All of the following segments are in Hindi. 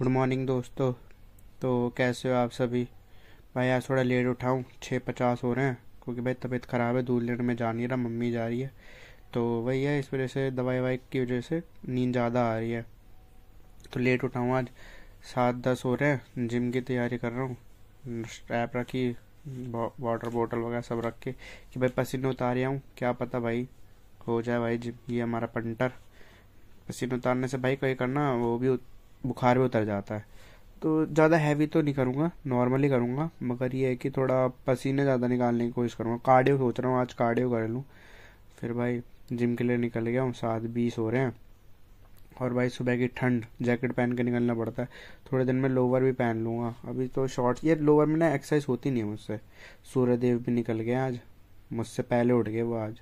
गुड मॉर्निंग दोस्तों तो कैसे हो आप सभी भाई आज थोड़ा लेट उठाऊँ छः पचास हो रहे हैं क्योंकि भाई तबीयत ख़राब है दूर लेने में जा नहीं रहा मम्मी जा रही है तो वही है इस वजह से दवाई ववाई की वजह से नींद ज़्यादा आ रही है तो लेट उठाऊँ आज सात दस हो रहे हैं जिम की तैयारी कर रहा हूँ स्ट्रैप रखी वाटर बॉटल वगैरह सब रख के कि भाई पसीने उतार आऊँ क्या पता भाई हो जाए भाई जिम ये हमारा पंटर पसीने उतारने से भाई कोई करना वो भी बुखार भी उतर जाता है तो ज़्यादा हैवी तो नहीं करूँगा नॉर्मली करूँगा मगर ये है कि थोड़ा पसीना ज़्यादा निकालने की कोशिश करूँगा कार्डियो सोच रहा हूँ आज कार्डियो कर लूँ फिर भाई जिम के लिए निकल गया हूँ सात बीस हो रहे हैं और भाई सुबह की ठंड जैकेट पहन के निकलना पड़ता है थोड़े दिन में लोवर भी पहन लूँगा अभी तो शॉर्ट्स ये लोवर में ना एक्सरसाइज होती नहीं है मुझसे सूर्यदेव भी निकल गए आज मुझसे पहले उठ गए वो आज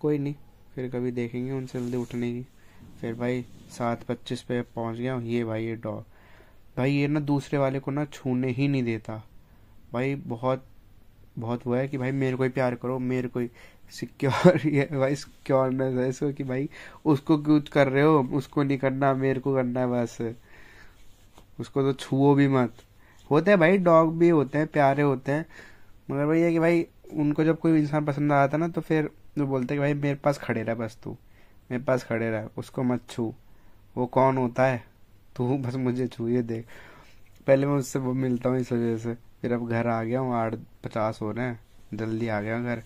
कोई नहीं फिर कभी देखेंगे उनसे जल्दी उठने की फिर भाई सात पच्चीस पे पहुंच गया ये भाई ये डॉ भाई ये ना दूसरे वाले को ना छूने ही नहीं देता भाई बहुत बहुत हुआ है कि भाई मेरे को ही प्यार करो मेरे को ही सिक्योर भाई सिक्योरनेस है इसको कि भाई उसको कुछ कर रहे हो उसको नहीं करना मेरे को करना है बस उसको तो छुओ भी मत होते हैं भाई डॉग भी होते हैं प्यारे होते हैं मगर भाई ये कि भाई उनको जब कोई इंसान पसंद आता ना तो फिर वो बोलते हैं कि भाई मेरे पास खड़े रहा बस तू मेरे पास खड़े रहा उसको मत छू वो कौन होता है तू बस मुझे छू ये देख पहले मैं उससे वो मिलता हूँ इस वजह से फिर अब घर आ गया हूँ आठ पचास हो रहे हैं जल्दी आ गया घर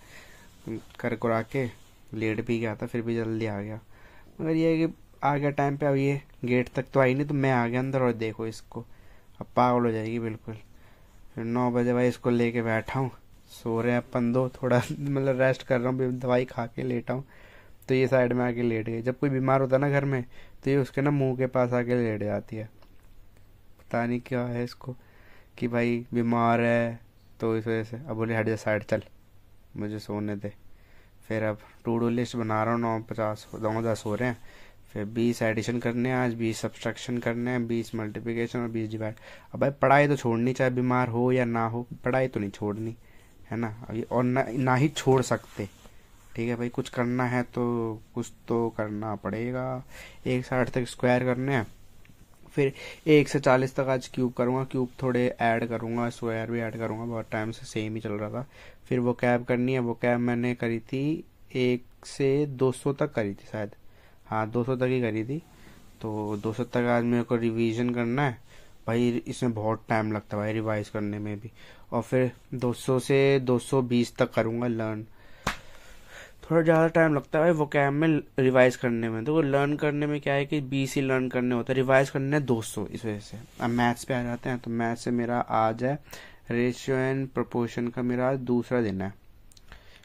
कर कुरा के लेट भी गया था फिर भी जल्दी आ गया मगर ये है कि आ गया टाइम पे अब ये गेट तक तो आई नहीं तो मैं आ गया अंदर और देखो इसको अब पागल हो जाएगी बिल्कुल फिर नौ बजे भाई इसको लेके बैठा हूँ सो रहे हैं अपन दो थोड़ा मतलब रेस्ट कर रहा हूँ दवाई खा के लेटा हूँ तो ये साइड में आके लेट गई जब कोई बीमार होता है ना घर में तो ये उसके ना मुंह के पास आके लेट जाती है पता नहीं क्या है इसको कि भाई बीमार है तो इस वजह से अब बोले हट जा साइड चल मुझे सोने दे फिर अब टू डू लिस्ट बना रहा हूँ नौ पचास नौ दस हो रहे हैं फिर बीस एडिशन करने हैं आज बीस सब्सट्रक्शन करने हैं बीस मल्टीप्लिकेशन और बीस डिवाइड अब भाई पढ़ाई तो छोड़नी चाहे बीमार हो या ना हो पढ़ाई तो नहीं छोड़नी है ना अभी और ना, ना ही छोड़ सकते ठीक है भाई कुछ करना है तो कुछ तो करना पड़ेगा एक से आठ तक स्क्वायर करने हैं फिर एक से चालीस तक आज क्यूब करूँगा क्यूब थोड़े ऐड करूँगा स्क्वायर भी ऐड करूँगा बहुत टाइम से सेम ही चल रहा था फिर वो कैब करनी है वो कैब मैंने करी थी एक से दो सौ तक करी थी शायद हाँ दो सौ तक ही करी थी तो दो सौ तक आज मेरे को रिवीजन करना है भाई इसमें बहुत टाइम लगता है भाई रिवाइज करने में भी और फिर दो सौ से दो सौ बीस तक करूँगा लर्न थोड़ा ज़्यादा टाइम लगता है भाई वो कैम में रिवाइज करने में देखो तो लर्न करने में क्या है कि बी सी लर्न करने होता है रिवाइज करने दो सौ इस वजह से अब मैथ्स पे आ जाते हैं तो मैथ्स से मेरा आज है रेशियो एंड प्रपोर्शन का मेरा आज दूसरा दिन है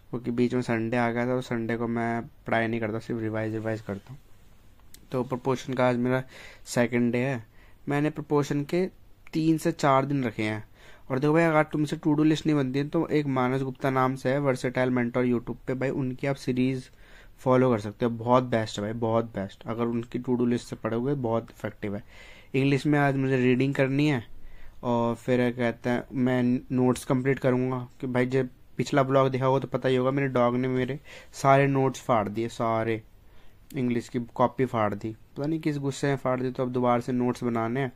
क्योंकि बीच में संडे आ गया था तो संडे को मैं पढ़ाई नहीं करता सिर्फ रिवाइज रिवाइज करता हूँ तो प्रपोर्शन का आज मेरा सेकेंड डे है मैंने प्रपोर्शन के तीन से चार दिन रखे हैं और देखो भाई अगर तुमसे टू डू लिस्ट नहीं बनती है तो एक मानस गुप्ता नाम से है वर्सेटाइल मेंटर यूट्यूब पे भाई उनकी आप सीरीज फॉलो कर सकते हो बहुत बेस्ट है भाई बहुत बेस्ट अगर उनकी टू डू लिस्ट से पढ़ोगे बहुत इफेक्टिव है इंग्लिश में आज मुझे रीडिंग करनी है और फिर कहते हैं मैं नोट्स कंप्लीट करूँगा कि भाई जब पिछला ब्लॉग देखा होगा तो पता ही होगा मेरे डॉग ने मेरे सारे नोट्स फाड़ दिए सारे इंग्लिश की कॉपी फाड़ दी पता नहीं किस गुस्से में फाड़ दी तो अब दोबारा से नोट्स बनाने हैं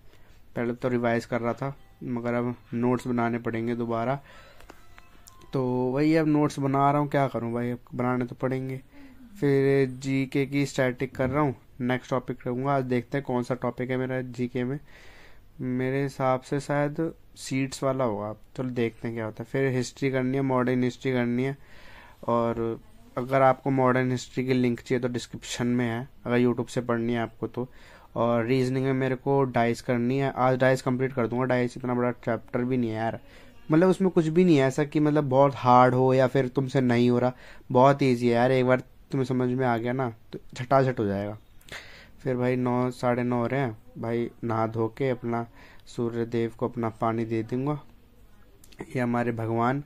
पहले तो रिवाइज कर रहा था मगर अब नोट्स बनाने पड़ेंगे दोबारा तो वही अब नोट्स बना रहा हूँ क्या करूँ भाई अब बनाने तो पड़ेंगे फिर जी के की स्टैटिक कर रहा हूँ नेक्स्ट टॉपिक रहूँगा आज देखते हैं कौन सा टॉपिक है मेरा जी के में मेरे हिसाब से शायद सीट्स वाला होगा चलो तो देखते हैं क्या होता है फिर हिस्ट्री करनी है मॉडर्न हिस्ट्री करनी है और अगर आपको मॉडर्न हिस्ट्री की लिंक चाहिए तो डिस्क्रिप्शन में है अगर यूट्यूब से पढ़नी है आपको तो और रीजनिंग में मेरे को डाइस करनी है आज डाइस कंप्लीट कर दूंगा डाइस इतना बड़ा चैप्टर भी नहीं है यार मतलब उसमें कुछ भी नहीं है ऐसा कि मतलब बहुत हार्ड हो या फिर तुमसे नहीं हो रहा बहुत ईजी है यार एक बार तुम्हें समझ में आ गया ना तो झटाझट हो जाएगा फिर भाई नौ साढ़े नौ हो रहे हैं भाई नहा धो के अपना सूर्य देव को अपना पानी दे दूंगा ये हमारे भगवान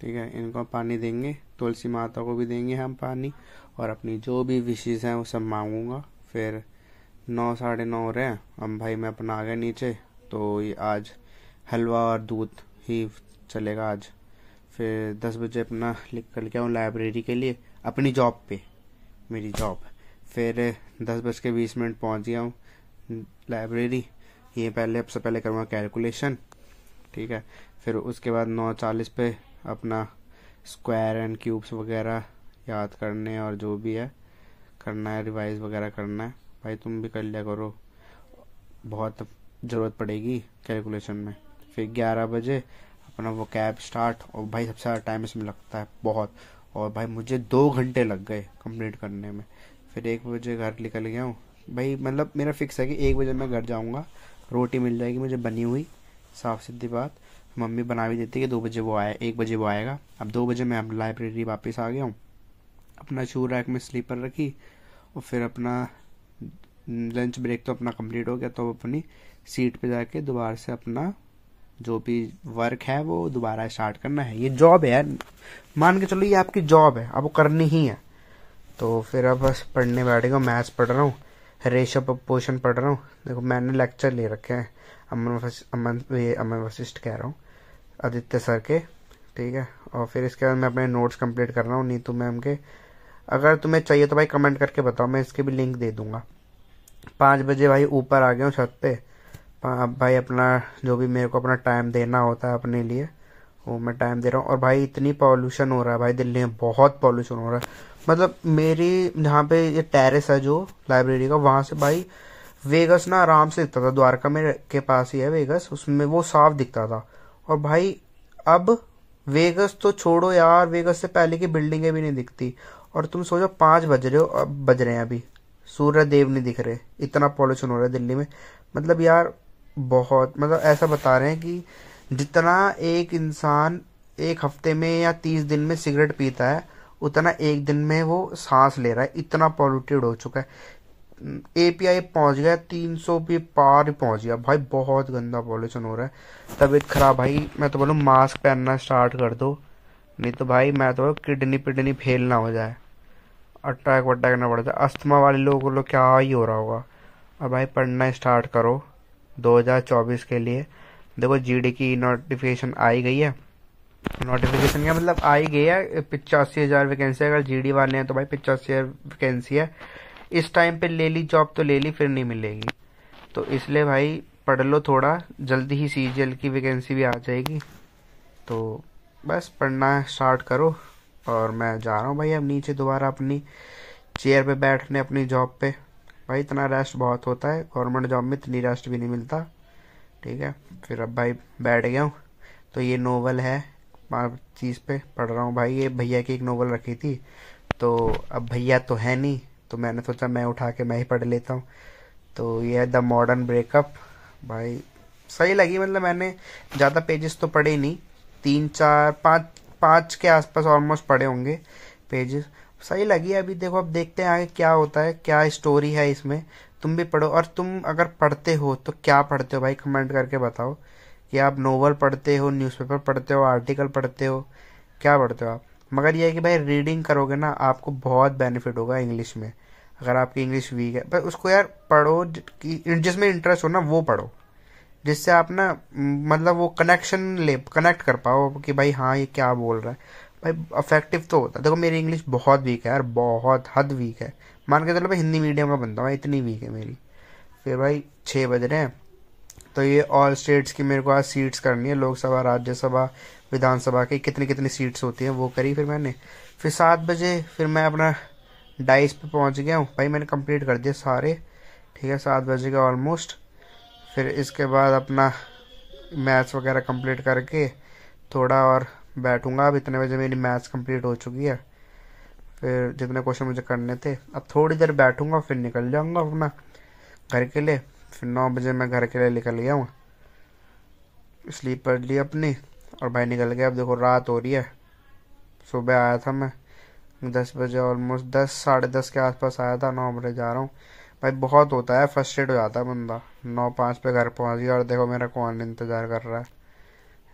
ठीक है इनको पानी देंगे तुलसी माता को भी देंगे हम पानी और अपनी जो भी विशेष हैं वो सब मांगूंगा फिर नौ साढ़े नौ हो रहे हैं अब भाई मैं अपना आ गया नीचे तो ये आज हलवा और दूध ही चलेगा आज फिर दस बजे अपना लिख कर के आऊँ लाइब्रेरी के लिए अपनी जॉब पे मेरी जॉब फिर दस बज के बीस मिनट पहुँच गया हूँ लाइब्रेरी ये पहले सबसे पहले करूँगा कैलकुलेशन ठीक है फिर उसके बाद नौ चालीस पे अपना स्क्वायर एंड क्यूब्स वगैरह याद करने और जो भी है करना है रिवाइज वगैरह करना है भाई तुम भी कर लिया करो बहुत ज़रूरत पड़ेगी कैलकुलेशन में फिर ग्यारह बजे अपना वो कैब स्टार्ट और भाई सबसे ज़्यादा टाइम इसमें लगता है बहुत और भाई मुझे दो घंटे लग गए कंप्लीट करने में फिर एक बजे घर निकल गया हूँ भाई मतलब मेरा फिक्स है कि एक बजे मैं घर जाऊँगा रोटी मिल जाएगी मुझे बनी हुई साफ सीधी बात मम्मी बना भी देती है कि दो बजे वो आए एक बजे वो आएगा अब दो बजे मैं लाइब्रेरी वापस आ गया हूँ अपना शू रैक में स्लीपर रखी और फिर अपना लंच ब्रेक तो अपना कंप्लीट हो गया तो अपनी सीट पे जाके दोबारा से अपना जो भी वर्क है वो दोबारा स्टार्ट करना है ये जॉब है यार मान के चलो ये आपकी जॉब है अब करनी ही है तो फिर अब बस पढ़ने बैठेगा मैथ्स पढ़ रहा हूँ रेशो पोषण पढ़ रहा हूँ देखो मैंने लेक्चर ले रखे हैं अमन अमन ये अमन वशिष्ठ कह रहा हूँ आदित्य सर के ठीक है और फिर इसके बाद मैं अपने नोट्स कंप्लीट कर रहा हूँ नीतू तो मैम के अगर तुम्हें चाहिए तो भाई कमेंट करके बताओ मैं इसके भी लिंक दे दूंगा पाँच बजे भाई ऊपर आ गया हूँ छत पे अब भाई अपना जो भी मेरे को अपना टाइम देना होता है अपने लिए वो मैं टाइम दे रहा हूँ और भाई इतनी पॉल्यूशन हो रहा है भाई दिल्ली में बहुत पॉल्यूशन हो रहा है मतलब मेरी जहाँ पे ये टेरेस है जो लाइब्रेरी का वहाँ से भाई वेगस ना आराम से दिखता था द्वारका में के पास ही है वेगस उसमें वो साफ दिखता था और भाई अब वेगस तो छोड़ो यार वेगस से पहले की बिल्डिंगें भी नहीं दिखती और तुम सोचो पाँच बज रहे हो अब बज रहे हैं अभी सूर्य देव नहीं दिख रहे इतना पॉल्यूशन हो रहा है दिल्ली में मतलब यार बहुत मतलब ऐसा बता रहे हैं कि जितना एक इंसान एक हफ्ते में या तीस दिन में सिगरेट पीता है उतना एक दिन में वो सांस ले रहा है इतना पॉल्यूटेड हो चुका है ए पी आई पहुँच गया तीन सौ पे पार पहुँच गया भाई बहुत गंदा पॉल्यूशन हो रहा है तबीयत खराब भाई मैं तो बोलूँ मास्क पहनना स्टार्ट कर दो नहीं तो भाई मैं तो किडनी पिडनी फेल ना हो जाए अटैक वटैक करना पड़ता है अस्थमा वाले लोगों को लो क्या ही हो रहा होगा और भाई पढ़ना स्टार्ट करो 2024 के लिए देखो जीडी की नोटिफिकेशन आई गई है नोटिफिकेशन क्या मतलब आई गई है पिचासी हज़ार वैकेंसी अगर जीडी वाले हैं तो भाई पिचासी हज़ार वैकेंसी है इस टाइम पे ले ली जॉब तो ले ली फिर नहीं मिलेगी तो इसलिए भाई पढ़ लो थोड़ा जल्दी ही सी की वैकेंसी भी आ जाएगी तो बस पढ़ना स्टार्ट करो और मैं जा रहा हूँ भाई अब नीचे दोबारा अपनी चेयर पे बैठने अपनी जॉब पे भाई इतना रेस्ट बहुत होता है गवर्नमेंट जॉब में इतनी रेस्ट भी नहीं मिलता ठीक है फिर अब भाई बैठ गया हूँ तो ये नोवेल है चीज़ पे पढ़ रहा हूँ भाई ये भैया की एक नोवेल रखी थी तो अब भैया तो है नहीं तो मैंने सोचा मैं उठा के मैं ही पढ़ लेता हूँ तो ये है द मॉडर्न ब्रेकअप भाई सही लगी मतलब मैंने ज़्यादा पेजेस तो पढ़े नहीं तीन चार पाँच पाँच के आसपास ऑलमोस्ट पड़े होंगे पेजेस सही लगी अभी देखो अब देखते हैं आगे क्या होता है क्या स्टोरी है इसमें तुम भी पढ़ो और तुम अगर पढ़ते हो तो क्या पढ़ते हो भाई कमेंट करके बताओ कि आप नोवेल पढ़ते हो न्यूज़पेपर पढ़ते हो आर्टिकल पढ़ते हो क्या पढ़ते हो आप मगर यह है कि भाई रीडिंग करोगे ना आपको बहुत बेनिफिट होगा इंग्लिश में अगर आपकी इंग्लिश वीक है पर उसको यार पढ़ो जिसमें इंटरेस्ट हो ना वो पढ़ो जिससे आप ना मतलब वो कनेक्शन ले कनेक्ट कर पाओ कि भाई हाँ ये क्या बोल रहा है भाई अफेक्टिव तो होता है देखो मेरी इंग्लिश बहुत वीक है यार बहुत हद वीक है मान के चलो मैं हिंदी मीडियम का बनता हूँ इतनी वीक है मेरी फिर भाई छः बज रहे हैं तो ये ऑल स्टेट्स की मेरे को आज सीट्स करनी है लोकसभा राज्यसभा विधानसभा की कितनी कितनी सीट्स होती हैं वो करी फिर मैंने फिर सात बजे फिर मैं अपना डाइस पे पहुंच गया हूँ भाई मैंने कंप्लीट कर दिए सारे ठीक है सात बजे का ऑलमोस्ट फिर इसके बाद अपना मैथ्स वगैरह कंप्लीट करके थोड़ा और बैठूंगा अब इतने बजे मेरी मैथ्स कंप्लीट हो चुकी है फिर जितने क्वेश्चन मुझे करने थे अब थोड़ी देर बैठूंगा फिर निकल जाऊंगा अपना घर के लिए फिर नौ बजे मैं घर के लिए निकल गया हूँ स्लीपर ली अपनी और भाई निकल गया अब देखो रात हो रही है सुबह आया था मैं दस बजे ऑलमोस्ट दस साढ़े दस के आसपास आया था नौ बजे जा रहा हूँ भाई बहुत होता है फर्स्ट हो जाता है बंदा नौ पाँच पे घर पहुंच गया और देखो मेरा कौन इंतज़ार कर रहा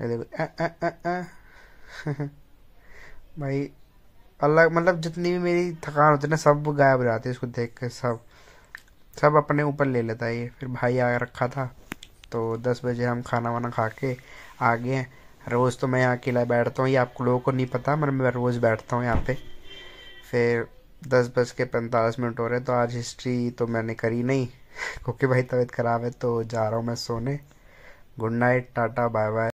है देखो ए, ए, ए, ए, भाई अलग मतलब जितनी भी मेरी थकान होती है ना सब गायब हो जाती है इसको देख के सब सब अपने ऊपर ले लेता है ये फिर भाई आ रखा था तो दस बजे हम खाना वाना खा के आ गए रोज़ तो मैं यहाँ अकेला बैठता हूँ ये आप लोगों को नहीं पता मगर मैं रोज़ बैठता हूँ यहाँ पे फिर दस बज के पैंतालीस मिनट हो रहे हैं तो आज हिस्ट्री तो मैंने करी नहीं क्योंकि भाई तबीयत ख़राब है तो जा रहा हूँ मैं सोने good night tata bye bye